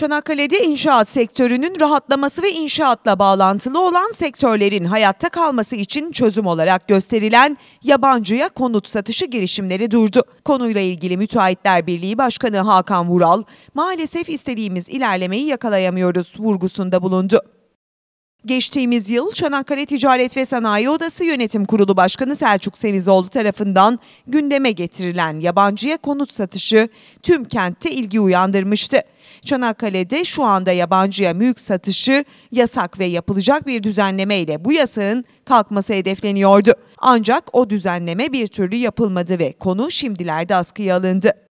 Çanakkale'de inşaat sektörünün rahatlaması ve inşaatla bağlantılı olan sektörlerin hayatta kalması için çözüm olarak gösterilen yabancıya konut satışı girişimleri durdu. Konuyla ilgili Müteahhitler Birliği Başkanı Hakan Vural, "Maalesef istediğimiz ilerlemeyi yakalayamıyoruz." vurgusunda bulundu. Geçtiğimiz yıl Çanakkale Ticaret ve Sanayi Odası Yönetim Kurulu Başkanı Selçuk Semizoğlu tarafından gündeme getirilen yabancıya konut satışı tüm kentte ilgi uyandırmıştı. Çanakkale'de şu anda yabancıya mülk satışı yasak ve yapılacak bir düzenleme ile bu yasağın kalkması hedefleniyordu. Ancak o düzenleme bir türlü yapılmadı ve konu şimdilerde askıya alındı.